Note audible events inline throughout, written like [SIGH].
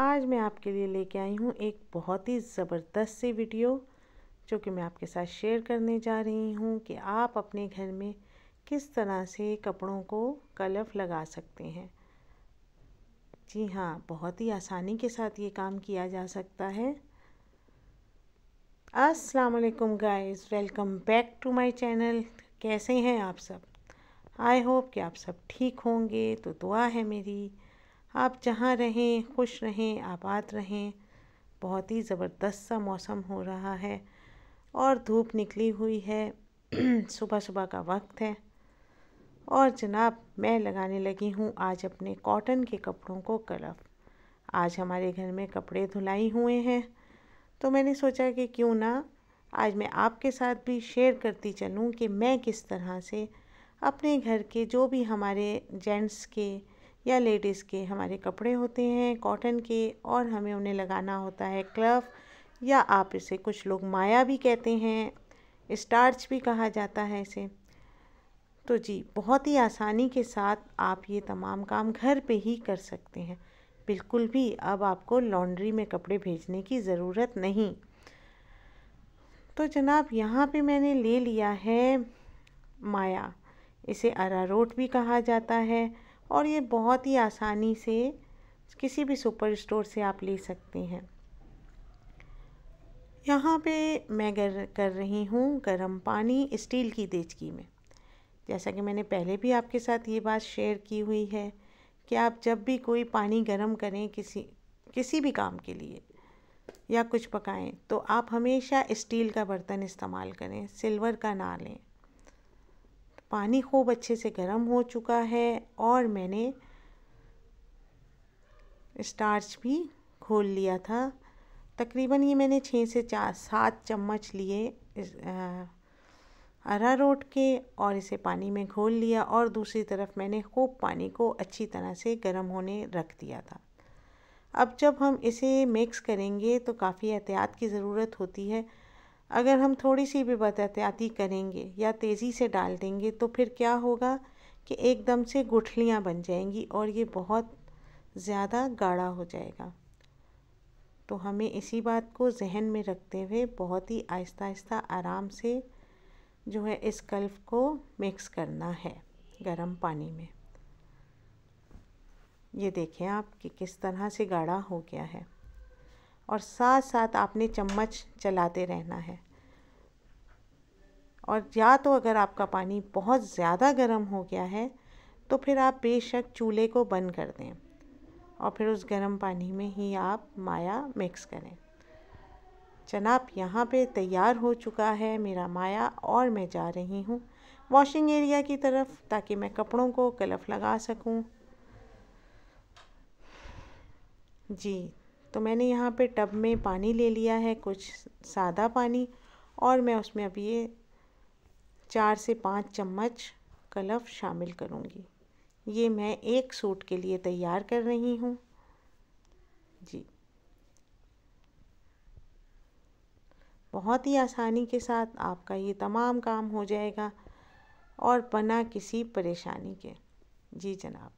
आज मैं आपके लिए लेके आई हूँ एक बहुत ही ज़बरदस्त सी वीडियो जो कि मैं आपके साथ शेयर करने जा रही हूँ कि आप अपने घर में किस तरह से कपड़ों को कलफ लगा सकते हैं जी हाँ बहुत ही आसानी के साथ ये काम किया जा सकता है अस्सलाम वालेकुम guys welcome back to my channel कैसे हैं आप सब आई होप कि आप सब ठीक होंगे तो दुआ है मेरी आप जहाँ रहें खुश रहें आबाद रहें बहुत ही ज़बरदस्त सा मौसम हो रहा है और धूप निकली हुई है [CLEARS THROAT] सुबह सुबह का वक्त है और जनाब मैं लगाने लगी हूँ आज अपने कॉटन के कपड़ों को कलफ आज हमारे घर में कपड़े धुलाई हुए हैं तो मैंने सोचा कि क्यों ना आज मैं आपके साथ भी शेयर करती चलूँ कि मैं किस तरह से अपने घर के जो भी हमारे जेंट्स के या लेडीज़ के हमारे कपड़े होते हैं कॉटन के और हमें उन्हें लगाना होता है क्लफ या आप इसे कुछ लोग माया भी कहते हैं स्टार्च भी कहा जाता है इसे तो जी बहुत ही आसानी के साथ आप ये तमाम काम घर पे ही कर सकते हैं बिल्कुल भी अब आपको लॉन्ड्री में कपड़े भेजने की ज़रूरत नहीं तो जनाब यहाँ पे मैंने ले लिया है माया इसे अरारोट भी कहा जाता है और ये बहुत ही आसानी से किसी भी सुपर स्टोर से आप ले सकते हैं यहाँ पे मैं गर कर रही हूँ गर्म पानी स्टील की देचकी में जैसा कि मैंने पहले भी आपके साथ ये बात शेयर की हुई है कि आप जब भी कोई पानी गर्म करें किसी किसी भी काम के लिए या कुछ पकाएं तो आप हमेशा स्टील का बर्तन इस्तेमाल करें सिल्वर का ना लें पानी खूब अच्छे से गर्म हो चुका है और मैंने स्टार्च भी खोल लिया था तकरीबन ये मैंने छः से चार सात चम्मच लिए रोट के और इसे पानी में घोल लिया और दूसरी तरफ मैंने खूब पानी को अच्छी तरह से गर्म होने रख दिया था अब जब हम इसे मिक्स करेंगे तो काफ़ी एहतियात की ज़रूरत होती है अगर हम थोड़ी सी भी बदहत्याती करेंगे या तेज़ी से डाल देंगे तो फिर क्या होगा कि एकदम से गुठलियाँ बन जाएंगी और ये बहुत ज़्यादा गाढ़ा हो जाएगा तो हमें इसी बात को जहन में रखते हुए बहुत ही आहिस्ता आहिस्ता आराम से जो है इस कल्फ को मिक्स करना है गर्म पानी में ये देखें आप कि किस तरह से गाढ़ा हो गया है और साथ साथ आपने चम्मच चलाते रहना है और या तो अगर आपका पानी बहुत ज़्यादा गर्म हो गया है तो फिर आप बेशक चूल्हे को बंद कर दें और फिर उस गर्म पानी में ही आप माया मिक्स करें जनाब यहाँ पे तैयार हो चुका है मेरा माया और मैं जा रही हूँ वॉशिंग एरिया की तरफ ताकि मैं कपड़ों को कलफ लगा सकूँ जी तो मैंने यहाँ पे टब में पानी ले लिया है कुछ सादा पानी और मैं उसमें अब ये चार से पाँच चम्मच कलफ शामिल करूँगी ये मैं एक सूट के लिए तैयार कर रही हूँ जी बहुत ही आसानी के साथ आपका ये तमाम काम हो जाएगा और बना किसी परेशानी के जी जनाब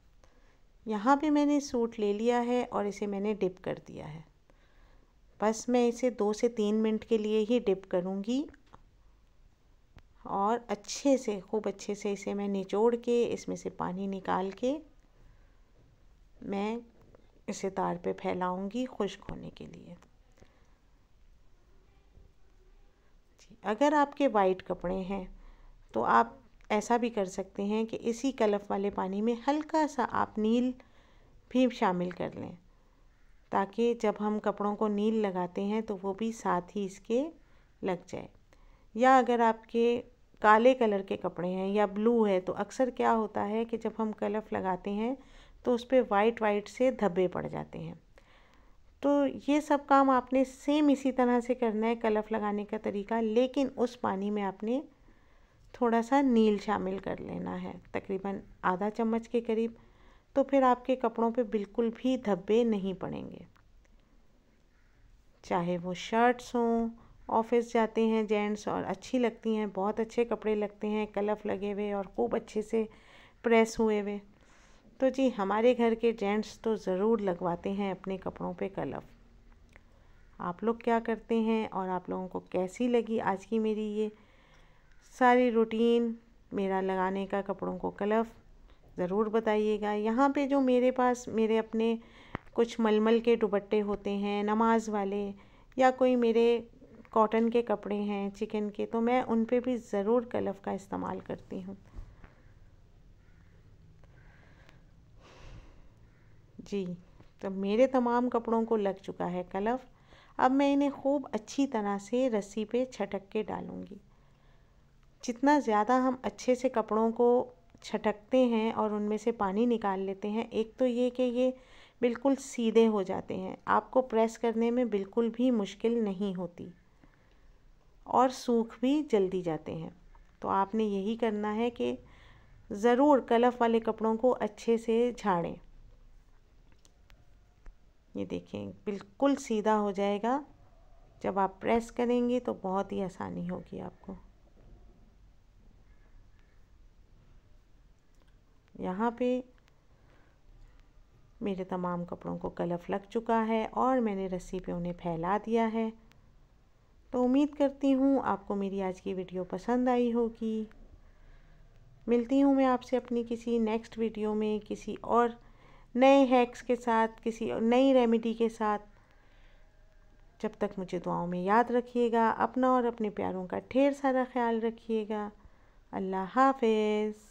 यहाँ पे मैंने सूट ले लिया है और इसे मैंने डिप कर दिया है बस मैं इसे दो से तीन मिनट के लिए ही डिप करूँगी और अच्छे से खूब अच्छे से इसे मैं निचोड़ के इसमें से पानी निकाल के मैं इसे तार पे फैलाऊँगी खुश्क होने के लिए अगर आपके वाइट कपड़े हैं तो आप ऐसा भी कर सकते हैं कि इसी कलफ वाले पानी में हल्का सा आप नील भी शामिल कर लें ताकि जब हम कपड़ों को नील लगाते हैं तो वो भी साथ ही इसके लग जाए या अगर आपके काले कलर के कपड़े हैं या ब्लू है तो अक्सर क्या होता है कि जब हम कलफ लगाते हैं तो उस पर वाइट वाइट से धब्बे पड़ जाते हैं तो ये सब काम आपने सेम इसी तरह से करना है कलफ लगाने का तरीका लेकिन उस पानी में आपने थोड़ा सा नील शामिल कर लेना है तकरीबन आधा चम्मच के करीब तो फिर आपके कपड़ों पे बिल्कुल भी धब्बे नहीं पड़ेंगे चाहे वो शर्ट्स हों ऑफिस जाते हैं जेंट्स और अच्छी लगती हैं बहुत अच्छे कपड़े लगते हैं कलफ लगे हुए और खूब अच्छे से प्रेस हुए हुए तो जी हमारे घर के जेंट्स तो ज़रूर लगवाते हैं अपने कपड़ों पे कलफ आप लोग क्या करते हैं और आप लोगों को कैसी लगी आज की मेरी ये सारी रूटीन मेरा लगाने का कपड़ों को कलफ ज़रूर बताइएगा यहाँ पे जो मेरे पास मेरे अपने कुछ मलमल के दुबट्टे होते हैं नमाज वाले या कोई मेरे कॉटन के कपड़े हैं चिकन के तो मैं उन पे भी ज़रूर कलफ का इस्तेमाल करती हूँ जी तो मेरे तमाम कपड़ों को लग चुका है कलफ अब मैं इन्हें खूब अच्छी तरह से रस्सी पे छटक के डालूँगी जितना ज़्यादा हम अच्छे से कपड़ों को छटकते हैं और उनमें से पानी निकाल लेते हैं एक तो ये कि ये बिल्कुल सीधे हो जाते हैं आपको प्रेस करने में बिल्कुल भी मुश्किल नहीं होती और सूख भी जल्दी जाते हैं तो आपने यही करना है कि ज़रूर कलफ वाले कपड़ों को अच्छे से झाड़ें ये देखें बिल्कुल सीधा हो जाएगा जब आप प्रेस करेंगे तो बहुत ही आसानी होगी आपको यहाँ पे मेरे तमाम कपड़ों को कलफ लग चुका है और मैंने रस्सी पे उन्हें फैला दिया है तो उम्मीद करती हूँ आपको मेरी आज की वीडियो पसंद आई होगी मिलती हूँ मैं आपसे अपनी किसी नेक्स्ट वीडियो में किसी और नए हैक्स के साथ किसी नई रेमेडी के साथ जब तक मुझे दुआओं में याद रखिएगा अपना और अपने प्यारों का ढेर सारा ख्याल रखिएगा अल्लाह हाफिज़